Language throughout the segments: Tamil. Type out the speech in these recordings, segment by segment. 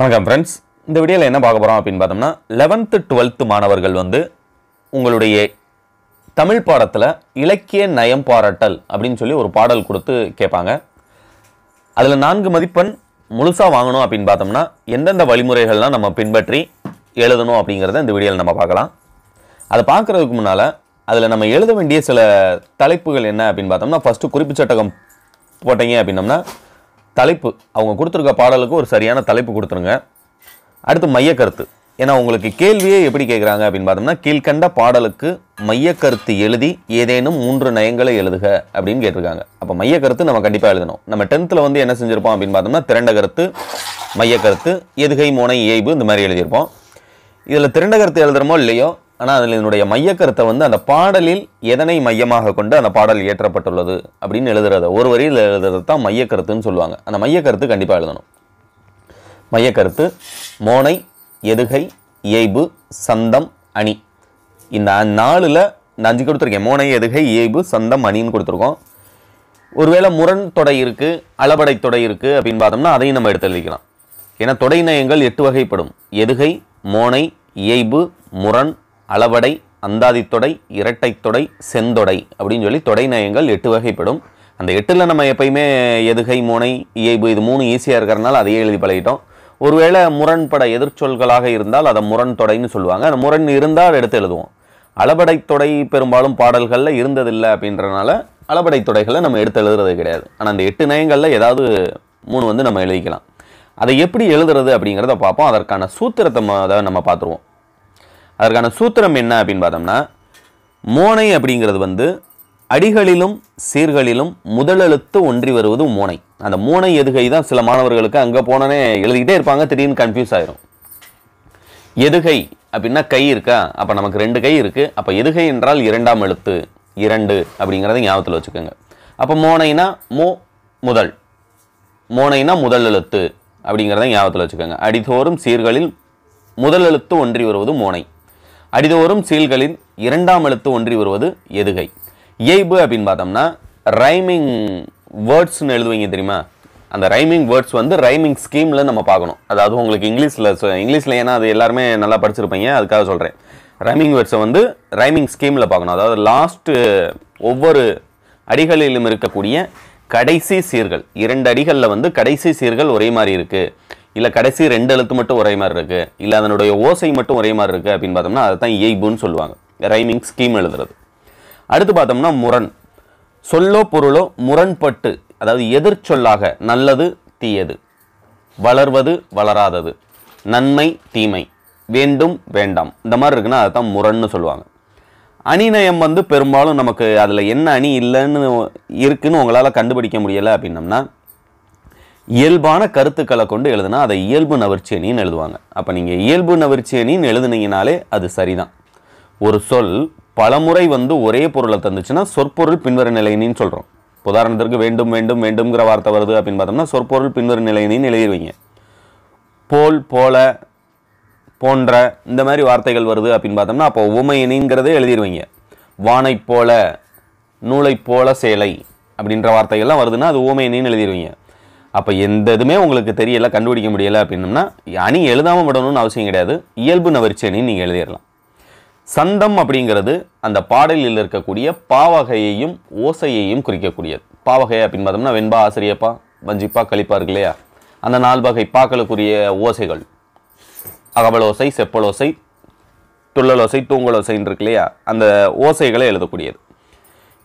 வணக்கம் ஃப்ரெண்ட்ஸ் இந்த வீடியோவில் என்ன பார்க்க போகிறோம் அப்படின்னு பார்த்தோம்னா லெவன்த்து டுவெல்த்து மாணவர்கள் வந்து உங்களுடைய தமிழ் பாடத்தில் இலக்கிய நயம் பாராட்டல் அப்படின்னு சொல்லி ஒரு பாடல் கொடுத்து கேட்பாங்க அதில் நான்கு மதிப்பெண் முழுசாக வாங்கணும் அப்படின்னு பார்த்தோம்னா எந்தெந்த வழிமுறைகள்லாம் நம்ம பின்பற்றி எழுதணும் அப்படிங்கிறத இந்த வீடியோவில் நம்ம பார்க்கலாம் அதை பார்க்குறதுக்கு முன்னால் அதில் நம்ம எழுத வேண்டிய சில தலைப்புகள் என்ன அப்படின்னு பார்த்தோம்னா ஃபஸ்ட்டு குறிப்பு சட்டகம் போட்டீங்க அப்படின்னோம்னா தலைப்பு அவங்க கொடுத்துருக்க பாடலுக்கு ஒரு சரியான தலைப்பு கொடுத்துருங்க அடுத்து மையக்கருத்து ஏன்னா உங்களுக்கு கேள்வியே எப்படி கேட்குறாங்க அப்படின்னு பார்த்தோம்னா கீழ்கண்ட பாடலுக்கு மையக்கருத்து எழுதி ஏதேனும் மூன்று நயங்களை எழுதுக அப்படின்னு கேட்டிருக்காங்க அப்போ மையக்கருத்து நம்ம கண்டிப்பாக எழுதணும் நம்ம டென்த்தில் வந்து என்ன செஞ்சுருப்போம் அப்படின்னு பார்த்தோம்னா திரண்ட கருத்து மையக்கருத்து எதுகை மோனை ஏய்பு இந்த மாதிரி எழுதியிருப்போம் இதில் திரண்ட கருத்து எழுதுகிறோமோ இல்லையோ ஆனால் அதில் இதனுடைய மையக்கருத்தை வந்து அந்த பாடலில் எதனை மையமாக கொண்டு அந்த பாடல் இயற்றப்பட்டுள்ளது அப்படின்னு எழுதுறத ஒரு வரியில் எழுதுறது தான் மையக்கருத்துன்னு சொல்லுவாங்க அந்த மையக்கருத்து கண்டிப்பாக எழுதணும் மையக்கருத்து மோனை எதுகை ஏய்பு சந்தம் அணி இந்த நாளில் இந்த அஞ்சு கொடுத்துருக்கேன் மோனை எதுகை ஏய்பு சந்தம் அணின்னு கொடுத்துருக்கோம் ஒருவேளை முரண் தொடை இருக்குது அளபடை தொடை இருக்குது அப்படின்னு பார்த்தோம்னா அதையும் நம்ம எடுத்து எழுதிக்கலாம் ஏன்னா தொடை நயங்கள் எட்டு வகைப்படும் எதுகை மோனை ஏய்பு முரண் அளவடை அந்தாதித்தொடை இரட்டைத்தொடை செந்தொடை அப்படின்னு சொல்லி தொடை நயங்கள் எட்டு வகைப்படும் அந்த எட்டில் நம்ம எப்பயுமே எதுகை மூனை இயல்பு இது மூணு ஈஸியாக இருக்கிறனால அதையே எழுதி பழகிட்டோம் ஒருவேளை முரண்பட எதிர்ச்சொல்களாக இருந்தால் அதை முரண் தொடைன்னு சொல்லுவாங்க அந்த முரண் இருந்தால் எடுத்து எழுதுவோம் அளபடை தொடை பெரும்பாலும் பாடல்களில் இருந்ததில்லை அப்படின்றனால அளபடை தொடைகளை நம்ம எடுத்து எழுதுறது கிடையாது ஆனால் அந்த எட்டு நயங்களில் ஏதாவது மூணு வந்து நம்ம எழுதிக்கலாம் அதை எப்படி எழுதுறது அப்படிங்கிறத பார்ப்போம் அதற்கான சூத்திரத்தை அதை நம்ம பார்த்துருவோம் அதற்கான சூத்திரம் என்ன அப்படின்னு பார்த்தோம்னா மோனை அப்படிங்கிறது வந்து அடிகளிலும் சீர்களிலும் முதலெழுத்து ஒன்றி வருவது மோனை அந்த மோனை எதுகை தான் சில மாணவர்களுக்கு அங்கே போனோன்னே எழுதிக்கிட்டே இருப்பாங்க திடீர்னு கன்ஃபியூஸ் ஆயிரும் எதுகை அப்படின்னா கை இருக்கா அப்போ நமக்கு ரெண்டு கை இருக்குது அப்போ எதுகை என்றால் இரண்டாம் எழுத்து இரண்டு அப்படிங்கிறத ஞாபகத்தில் வச்சுக்கோங்க அப்போ மோனைனா மோ முதல் மோனைனா முதல் எழுத்து அப்படிங்கிறத ஞாபகத்தில் வச்சுக்கோங்க அடிதோறும் சீர்களில் முதல் எழுத்து ஒன்றி வருவது மோனை அடிதோறும் சீல்களின் இரண்டாம் எழுத்து ஒன்றி வருவது எதுகை இயல்பு அப்படின்னு பார்த்தோம்னா ரைமிங் வேர்ட்ஸ்னு எழுதுவீங்க தெரியுமா அந்த ரைமிங் வேர்ட்ஸ் வந்து ரைமிங் ஸ்கீமில் நம்ம பார்க்கணும் அதாவது உங்களுக்கு இங்கிலீஷில் இங்கிலீஷில் ஏன்னா அது எல்லாருமே நல்லா படிச்சிருப்பீங்க அதுக்காக சொல்கிறேன் ரைமிங் வேர்ட்ஸை வந்து ரைமிங் ஸ்கீமில் பார்க்கணும் அதாவது லாஸ்ட்டு ஒவ்வொரு அடிகளிலும் இருக்கக்கூடிய கடைசி சீர்கள் இரண்டு அடிகளில் வந்து கடைசி சீர்கள் ஒரே மாதிரி இருக்குது இல்லை கடைசி ரெண்டு எழுத்து மட்டும் ஒரே மாதிரி இருக்குது இல்லை அதனுடைய ஓசை மட்டும் ஒரே மாதிரி இருக்குது அப்படின்னு பார்த்தோம்னா அதை தான் இயைபுன்னு சொல்லுவாங்க ரைமிங் ஸ்கீம் எழுதுறது அடுத்து பார்த்தோம்னா முரண் சொல்லோ பொருளோ முரண்பட்டு அதாவது எதிர் சொல்லாக நல்லது தீயது வளர்வது வளராதது நன்மை தீமை வேண்டும் வேண்டாம் இந்த மாதிரி இருக்குன்னா அதை தான் முரண்னு சொல்லுவாங்க அணிநயம் வந்து பெரும்பாலும் நமக்கு அதில் என்ன அணி இல்லைன்னு இருக்குதுன்னு உங்களால் கண்டுபிடிக்க முடியலை அப்படின்னம்னா இயல்பான கருத்துக்களை கொண்டு எழுதுனா அதை இயல்பு நவர்ச்சியணின்னு எழுதுவாங்க அப்போ நீங்கள் இயல்பு நவர்ச்சியணின்னு எழுதுனீங்கனாலே அது சரிதான் ஒரு சொல் பலமுறை வந்து ஒரே பொருளை தந்துச்சுன்னா சொற்பொருள் பின்வர நிலையினு சொல்கிறோம் உதாரணத்திற்கு வேண்டும் வேண்டும் வேண்டும்ங்கிற வார்த்தை வருது அப்படின்னு பார்த்தோம்னா சொற்பொருள் பின்வர நிலையினு எழுதிடுவீங்க போல் போல போன்ற இந்த மாதிரி வார்த்தைகள் வருது அப்படின்னு பார்த்தோம்னா அப்போ உமையணிங்கிறதே எழுதிடுவீங்க வானை போல நூலை போல சேலை அப்படின்ற வார்த்தைகள்லாம் வருதுன்னா அது ஓமையணின்னு எழுதிடுவீங்க அப்போ எந்த இதுமே உங்களுக்கு தெரியல கண்டுபிடிக்க முடியலை அப்படின்னம்னா அணி எழுதாமல் விடணும்னு அவசியம் கிடையாது இயல்பு நவர்ச்சி அணி நீங்கள் எழுதிடலாம் சந்தம் அப்படிங்கிறது அந்த பாடலில் இருக்கக்கூடிய பாவகையையும் ஓசையையும் குறிக்கக்கூடியது பாவகை அப்படின்னு பார்த்தோம்னா வெண்பா ஆசிரியப்பா வஞ்சிப்பா கழிப்பா இருக்கு இல்லையா அந்த நால் வகை பாக்களுக்குரிய ஓசைகள் அகவலோசை செப்பலோசை துள்ளலோசை தூங்கலோசைன்னு இருக்கு இல்லையா அந்த ஓசைகளை எழுதக்கூடியது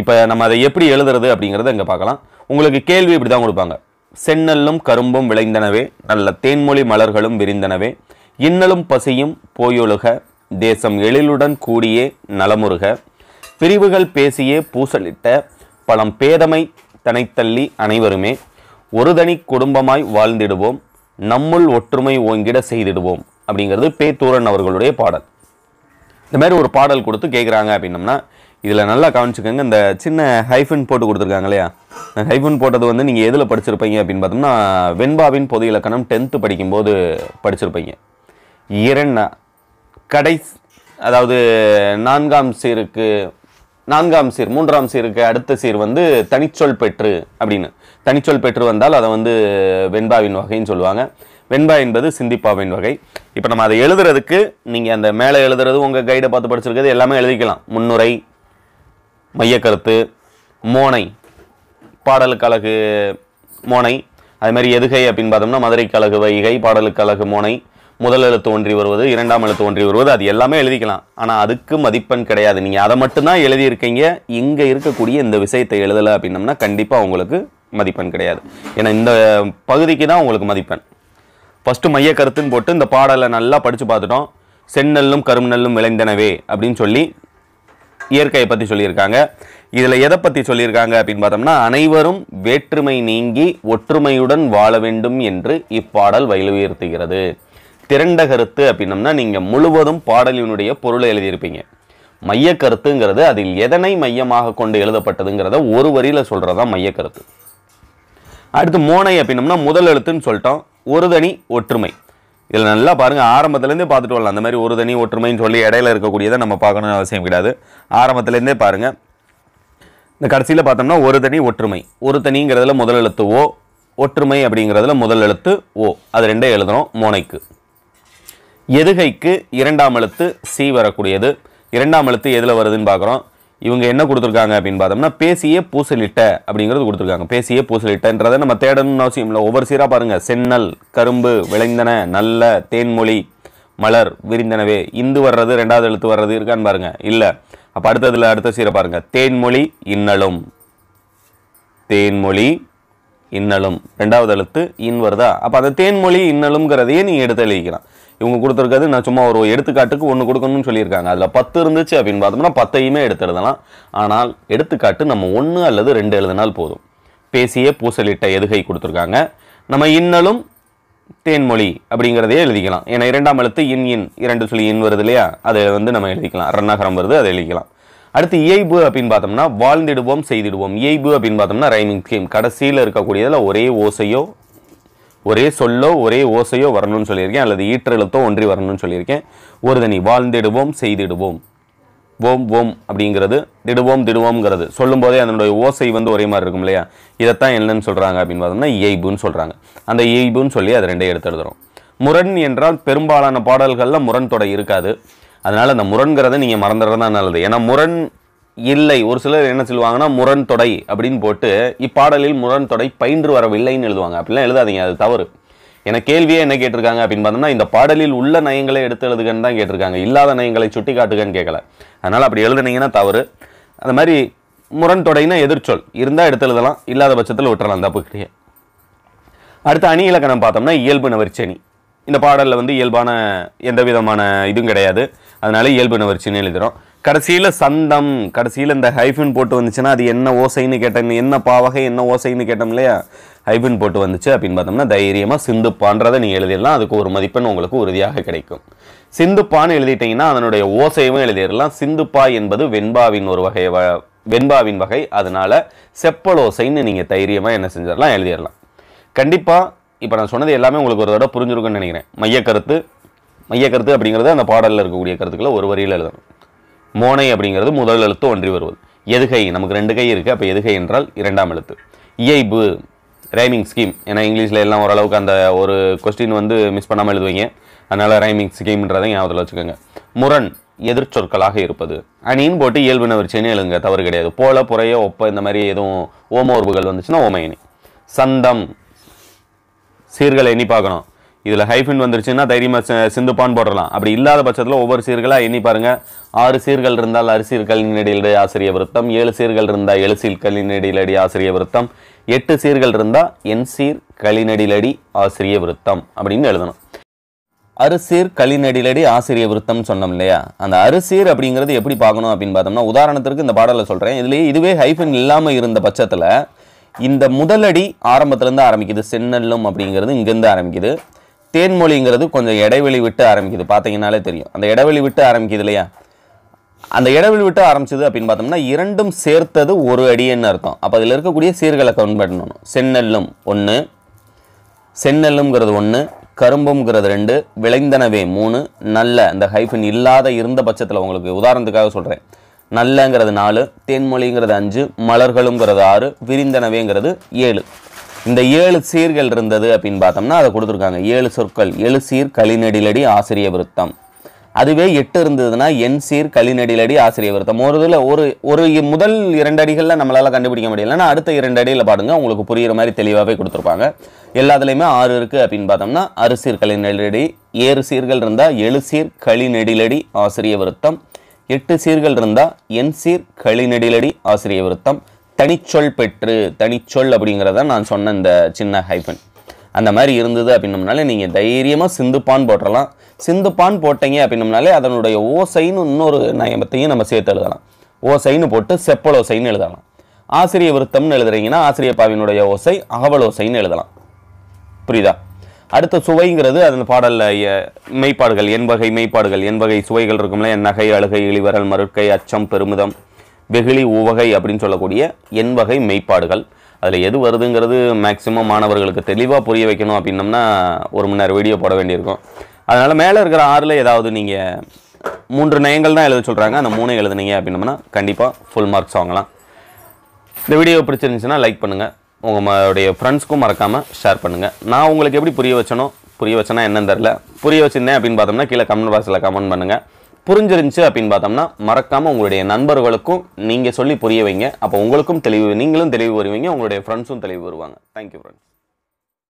இப்போ நம்ம அதை எப்படி எழுதுறது அப்படிங்கிறத இங்கே பார்க்கலாம் உங்களுக்கு கேள்வி இப்படி தான் கொடுப்பாங்க செந்நெல்லும் கரும்பும் விளைந்தனவே நல்ல தேன்மொழி மலர்களும் விரிந்தனவே இன்னலும் பசியும் போயொழுக தேசம் எழிலுடன் கூடியே நலமுருக பிரிவுகள் பேசியே பூசலிட்ட பலம் பேதமை தனைத்தள்ளி அனைவருமே ஒரு தனி குடும்பமாய் வாழ்ந்திடுவோம் நம்முள் ஒற்றுமை ஓங்கிட செய்திடுவோம் அப்படிங்கிறது பேத்தூரன் அவர்களுடைய பாடல் இந்த மாதிரி ஒரு பாடல் கொடுத்து கேட்குறாங்க அப்படின்னம்னா இதில் நல்லா கவனிச்சுக்கோங்க இந்த சின்ன ஹைஃபன் போட்டு கொடுத்துருக்காங்க இல்லையா ஹைபன் போட்டது வந்து நீங்கள் எதில் படிச்சிருப்பீங்க அப்படின்னு பார்த்தோம்னா வெண்பாவின் பொது இலக்கணம் டென்த்து படிக்கும்போது படிச்சிருப்பீங்க இரண்டா கடை அதாவது நான்காம் சீருக்கு நான்காம் சீர் மூன்றாம் சீருக்கு அடுத்த சீர் வந்து தனிச்சொல் பெற்று அப்படின்னு தனிச்சொல் பெற்று வந்தால் அதை வந்து வெண்பாவின் வகைன்னு சொல்லுவாங்க வெண்பா என்பது சிந்திப்பாவின் வகை இப்போ நம்ம அதை எழுதுறதுக்கு நீங்கள் அந்த மேலே எழுதுறது உங்கள் கைடை பார்த்து படிச்சிருக்கிறது எல்லாமே எழுதிக்கலாம் முன்னுரை மையக்கருத்து மோனை பாடலுக்கு அழகு மோனை அதுமாதிரி எதுகை அப்படின்னு பார்த்தோம்னா மதுரை கழகு வைகை பாடலுக்கு அழகு மோனை முதல் எழுத்து ஒன்றி வருவது இரண்டாம் எழுத்து ஒன்றி வருவது அது எல்லாமே எழுதிக்கலாம் ஆனால் அதுக்கு மதிப்பெண் கிடையாது நீங்கள் அதை மட்டும்தான் எழுதியிருக்கீங்க இங்கே இருக்கக்கூடிய இந்த விஷயத்தை எழுதலை அப்படின்னம்னா கண்டிப்பாக உங்களுக்கு மதிப்பெண் கிடையாது ஏன்னா இந்த பகுதிக்கு தான் உங்களுக்கு மதிப்பெண் ஃபஸ்ட்டு மைய கருத்துன்னு போட்டு இந்த பாடலை நல்லா படித்து பார்த்துட்டோம் செந்நெல்லும் கரும்நெல்லும் விளைந்தனவே அப்படின்னு சொல்லி இயற்கையை பற்றி சொல்லியிருக்காங்க இதில் எதை பற்றி சொல்லியிருக்காங்க அப்படின்னு பார்த்தோம்னா அனைவரும் வேற்றுமை நீங்கி ஒற்றுமையுடன் வாழ வேண்டும் என்று இப்பாடல் வலியுறுத்துகிறது திரண்ட கருத்து அப்படின்னம்னா நீங்கள் முழுவதும் பாடலினுடைய பொருளை எழுதியிருப்பீங்க மைய கருத்துங்கிறது அதில் எதனை மையமாக கொண்டு எழுதப்பட்டதுங்கிறத ஒரு வரியில் சொல்கிறதா மைய கருத்து அடுத்து மோனை அப்படின்னம்னா முதல் எழுத்துன்னு சொல்லிட்டோம் ஒரு தனி ஒற்றுமை இதில் நல்லா பாருங்கள் ஆரம்பத்துலேருந்தே பார்த்துட்டு வரலாம் அந்த மாதிரி ஒரு தனி ஒற்றுமைன்னு சொல்லி இடையில இருக்கக்கூடியதை நம்ம பார்க்கணும்னு அவசியம் கிடையாது ஆரம்பத்துலேருந்தே பாருங்கள் இந்த கடைசியில் பார்த்தோம்னா ஒரு தனி ஒற்றுமை ஒரு தனிங்கிறதுல முதல் எழுத்து ஓ ஒற்றுமை அப்படிங்கிறதுல முதல் எழுத்து ஓ அது ரெண்டே எழுதுகிறோம் மோனைக்கு எதுகைக்கு இரண்டாம் எழுத்து சி வரக்கூடியது இரண்டாம் எழுத்து எதில் வருதுன்னு பார்க்குறோம் இவங்க என்ன கொடுத்துருக்காங்க அப்படின்னு பார்த்தோம்னா பேசியே பூசலிட்ட அப்படிங்கிறது கொடுத்துருக்காங்க பேசியே பூசலிட்டன்றதை நம்ம தேடணும்னு அவசியம் இல்லை ஒவ்வொரு சீராக பாருங்கள் சென்னல் கரும்பு விளைந்தன நல்ல தேன்மொழி மலர் விரிந்தனவே இந்து வர்றது ரெண்டாவது எழுத்து வர்றது இருக்கான்னு பாருங்கள் இல்லை அப்போ அடுத்ததில் அடுத்த சீரை பாருங்கள் தேன்மொழி இன்னலும் தேன்மொழி இன்னலும் ரெண்டாவது எழுத்து இன் வருதா அப்போ அந்த தேன்மொழி இன்னலுங்கிறதையே நீ எடுத்து எழுதிக்கலாம் இவங்க கொடுத்துருக்கிறது நான் சும்மா ஒரு எடுத்துக்காட்டுக்கு ஒன்று கொடுக்கணும்னு சொல்லியிருக்காங்க அதில் பத்து இருந்துச்சு அப்படின்னு பார்த்தோம்னா பத்தையுமே எடுத்து எழுதலாம் ஆனால் எடுத்துக்காட்டு நம்ம ஒன்று அல்லது ரெண்டு எழுதினால் போதும் பேசிய பூசலிட்ட எதுகை கொடுத்துருக்காங்க நம்ம இன்னலும் தேன்மொழி அப்படிங்கிறதையே எழுதிக்கலாம் ஏன்னா இரண்டாம் எழுத்து இன் இன் இரண்டு சொல்லி இன் வருது இல்லையா அதை வந்து நம்ம எழுதிக்கலாம் ரன்னகரம் வருது அதை எழுதிக்கலாம் அடுத்து இயைபு அப்படின்னு பார்த்தோம்னா வாழ்ந்திடுவோம் செய்திடுவோம் இயைபு அப்படின்னு பார்த்தோம்னா ரைமிங் ஸ்கீம் கடைசியில் இருக்கக்கூடியதில் ஒரே ஓசையோ ஒரே சொல்லோ ஒரே ஓசையோ வரணும்னு சொல்லியிருக்கேன் அல்லது ஈற்றெழுத்தோ ஒன்றி வரணும்னு சொல்லியிருக்கேன் ஒரு தனி வாழ்ந்திடுவோம் செய்திடுவோம் ஓம் ஓம் அப்படிங்கிறது திடுவோம் திடுவோம்ங்கிறது சொல்லும்போதே அதனுடைய ஓசை வந்து ஒரே மாதிரி இருக்கும் இல்லையா இதைத்தான் என்னன்னு சொல்கிறாங்க அப்படின்னு பார்த்தோம்னா இயைபுன்னு சொல்கிறாங்க அந்த இயைபுன்னு சொல்லி அதை ரெண்டே எடுத்து எழுதுறோம் முரண் என்றால் பெரும்பாலான பாடல்களில் முரண் தொடை இருக்காது அதனால் அந்த முரண்கிறத நீங்கள் மறந்துடுறது தான் நல்லது ஏன்னா முரண் இல்லை ஒரு சிலர் என்ன சொல்லுவாங்கன்னா முரண் தொடை அப்படின்னு போட்டு இப்பாடலில் முரண் தொடை பயின்று வரவில்லைன்னு எழுதுவாங்க அப்படிலாம் எழுதாதீங்க அது தவறு என்ன கேள்வியே என்ன கேட்டிருக்காங்க அப்படின்னு பார்த்தோம்னா இந்த பாடலில் உள்ள நயங்களை எடுத்து எழுதுகன்னு தான் கேட்டிருக்காங்க இல்லாத நயங்களை சுட்டி காட்டுகன்னு கேட்கல அதனால் அப்படி எழுதுனீங்கன்னா தவறு அந்த மாதிரி முரண்தொடைனா எதிர்ச்சொல் இருந்தால் எடுத்து எழுதலாம் இல்லாத பட்சத்தில் விட்டுறலாம் தப்பு கிடையாது அடுத்த அணி இலக்கணம் பார்த்தோம்னா இயல்பு நவர்ச்சனி இந்த பாடலில் வந்து இயல்பான எந்த விதமான இதுவும் கிடையாது அதனால இயல்பு நவர்ச்சின்னு எழுதுகிறோம் கடைசியில் சந்தம் கடைசியில் இந்த ஹைஃபின் போட்டு வந்துச்சுன்னா அது என்ன ஓசைன்னு கேட்டேன் என்ன பாவகை என்ன ஓசைன்னு கேட்டோம் இல்லையா ஹைபின் போட்டு வந்துச்சு அப்படின்னு பார்த்தோம்னா தைரியமாக சிந்துப்பான்றதை நீங்கள் எழுதிடலாம் அதுக்கு ஒரு மதிப்பெண் உங்களுக்கு உறுதியாக கிடைக்கும் சிந்துப்பான்னு எழுதிட்டிங்கன்னா அதனுடைய ஓசையும் எழுதிடலாம் சிந்துப்பா என்பது வெண்பாவின் ஒரு வகை வெண்பாவின் வகை அதனால் செப்பலோசைன்னு நீங்கள் தைரியமாக என்ன செஞ்சிடலாம் எழுதிடலாம் கண்டிப்பாக இப்போ நான் சொன்னது எல்லாமே உங்களுக்கு ஒரு தடவை புரிஞ்சுருக்குன்னு நினைக்கிறேன் மையக்கருத்து மையக்கருத்து அப்படிங்கிறது அந்த பாடலில் இருக்கக்கூடிய கருத்துக்களை ஒரு வரியில் எழுதணும் மோனை அப்படிங்கிறது முதல் எழுத்து ஒன்றி வருவது எதுகை நமக்கு ரெண்டு கை இருக்குது அப்போ எதுகை என்றால் இரண்டாம் எழுத்து இயைபு ரைமிங் ஸ்கீம் ஏன்னா இங்கிலீஷில் எல்லாம் ஓரளவுக்கு அந்த ஒரு கொஸ்டின் வந்து மிஸ் பண்ணாமல் எழுதுவீங்க அதனால் ரைமிங் ஸ்கீம்ன்றதை ஞாபகத்தில் வச்சுக்கோங்க முரண் எதிர்ச்சொற்களாக இருப்பது அணின்னு போட்டு இயல்புன சென்னை எழுங்க தவறு கிடையாது போல புறைய ஒப்ப இந்த மாதிரி எதுவும் உறுப்புகள் வந்துச்சுன்னா ஓமையணி சந்தம் சீர்களை எண்ணி பார்க்கணும் இதில் ஹைஃபின் வந்துருச்சுன்னா தைரியமாக சிந்துப்பான் போடலாம் அப்படி இல்லாத பட்சத்தில் ஒவ்வொரு சீர்களாக எண்ணி பாருங்கள் ஆறு சீர்கள் இருந்தால் அரிசீர்களின் இடையிலடி ஆசிரிய விருத்தம் ஏழு சீர்கள் இருந்தால் எழுசீர்களின் இடையிலடி ஆசிரிய விருத்தம் எட்டு சீர்கள் இருந்தால் என் சீர் களிநடிலடி ஆசிரிய விருத்தம் அப்படின்னு எழுதணும் அரிசீர் களிநடிலடி ஆசிரிய விருத்தம்னு சொன்னோம் இல்லையா அந்த அரிசீர் அப்படிங்கிறது எப்படி பார்க்கணும் அப்படின்னு பார்த்தோம்னா உதாரணத்திற்கு இந்த பாடலை சொல்கிறேன் இதுலேயே இதுவே ஹைஃபன் இல்லாமல் இருந்த பட்சத்தில் இந்த முதலடி ஆரம்பத்துலேருந்து ஆரம்பிக்குது சென்னல்லும் அப்படிங்கிறது இங்கேருந்து ஆரம்பிக்குது தேன்மொழிங்கிறது கொஞ்சம் இடைவெளி விட்டு ஆரம்பிக்குது பார்த்தீங்கன்னாலே தெரியும் அந்த இடைவெளி விட்டு ஆரம்பிக்குது இல்லையா அந்த இடவில் விட்டு ஆரம்பிச்சது அப்படின்னு பார்த்தோம்னா இரண்டும் சேர்த்தது ஒரு அடின்னு அர்த்தம் அப்போ அதில் இருக்கக்கூடிய சீர்களை கவுண்ட் பண்ணணும் செந்நெல்லும் ஒன்று செந்நெல்லுங்கிறது ஒன்று கரும்புங்கிறது ரெண்டு விளைந்தனவே மூணு நல்ல இந்த ஹைஃபின் இல்லாத இருந்த பட்சத்தில் உங்களுக்கு உதாரணத்துக்காக சொல்கிறேன் நல்லங்கிறது நாலு தேன்மொழிங்கிறது அஞ்சு மலர்களுங்கிறது ஆறு விரிந்தனவேங்கிறது ஏழு இந்த ஏழு சீர்கள் இருந்தது அப்படின்னு பார்த்தோம்னா அதை கொடுத்துருக்காங்க ஏழு சொற்கள் எழு சீர் களிநெடிலடி ஆசிரிய விருத்தம் அதுவே எட்டு இருந்ததுன்னா என் சீர் களிநடிலடி ஆசிரியர் வருத்தம் ஒரு இதில் ஒரு ஒரு முதல் இரண்டு அடிகளில் நம்மளால் கண்டுபிடிக்க முடியலன்னா அடுத்த இரண்டு அடியில் பாடுங்க உங்களுக்கு புரிகிற மாதிரி தெளிவாகவே கொடுத்துருப்பாங்க எல்லாத்துலேயுமே ஆறு இருக்குது அப்படின்னு பார்த்தோம்னா அரிசீர் சீர் களிநடிலடி ஏறு சீர்கள் இருந்தால் எழு சீர் களிநெடிலடி ஆசிரிய வருத்தம் எட்டு சீர்கள் இருந்தால் என் சீர் களிநெடிலடி ஆசிரிய விருத்தம் தனிச்சொல் பெற்று தனிச்சொல் அப்படிங்கிறத நான் சொன்ன இந்த சின்ன ஹைபன் அந்த மாதிரி இருந்தது அப்படின்னம்னாலே நீங்கள் தைரியமாக சிந்துப்பான் போட்டுடலாம் சிந்துப்பான் போட்டீங்க அப்படின்னம்னாலே அதனுடைய ஓசைன்னு இன்னொரு நயமத்தையும் நம்ம சேர்த்து எழுதலாம் ஓசைன்னு போட்டு செப்பலோசைன்னு எழுதலாம் ஆசிரிய விருத்தம்னு எழுதுறீங்கன்னா ஆசிரிய பாவினுடைய ஓசை அகவலோசைன்னு எழுதலாம் புரியுதா அடுத்த சுவைங்கிறது அந்த பாடலில் மெய்ப்பாடுகள் வகை மெய்ப்பாடுகள் எண்பகை சுவைகள் இருக்கும்ல என் நகை அழுகை இழிவரல் மறுக்கை அச்சம் பெருமிதம் வெகுளி உவகை அப்படின்னு சொல்லக்கூடிய வகை மெய்ப்பாடுகள் அதில் எது வருதுங்கிறது மேக்ஸிமம் மாணவர்களுக்கு தெளிவாக புரிய வைக்கணும் அப்படின்னம்னா ஒரு மணி நேரம் வீடியோ போட வேண்டியிருக்கும் அதனால் மேலே இருக்கிற ஆறில் ஏதாவது நீங்கள் மூன்று நயங்கள் தான் எழுத சொல்கிறாங்க அந்த மூணு எழுதுனீங்க அப்படின்னம்னா கண்டிப்பாக ஃபுல் மார்க்ஸ் வாங்கலாம் இந்த வீடியோ பிடிச்சிருந்துச்சுன்னா லைக் பண்ணுங்கள் உங்களுடைய ஃப்ரெண்ட்ஸ்க்கும் மறக்காமல் ஷேர் பண்ணுங்கள் நான் உங்களுக்கு எப்படி புரிய வச்சனோ புரிய வச்சேன்னா என்னன்னு தெரில புரிய வச்சுருந்தேன் அப்படின்னு பார்த்தோம்னா கீழே கமெண்ட் பாக்ஸில் கமெண்ட் பண்ணுங்கள் புரிஞ்சிருந்துச்சு அப்படின்னு பார்த்தோம்னா மறக்காமல் உங்களுடைய நண்பர்களுக்கும் நீங்கள் சொல்லி புரிய வைங்க அப்போ உங்களுக்கும் தெளிவு நீங்களும் தெளிவு வருவீங்க உங்களுடைய ஃப்ரெண்ட்ஸும் தெளிவு வருவாங்க தேங்க்யூ ஃப்ரெண்ட்ஸ்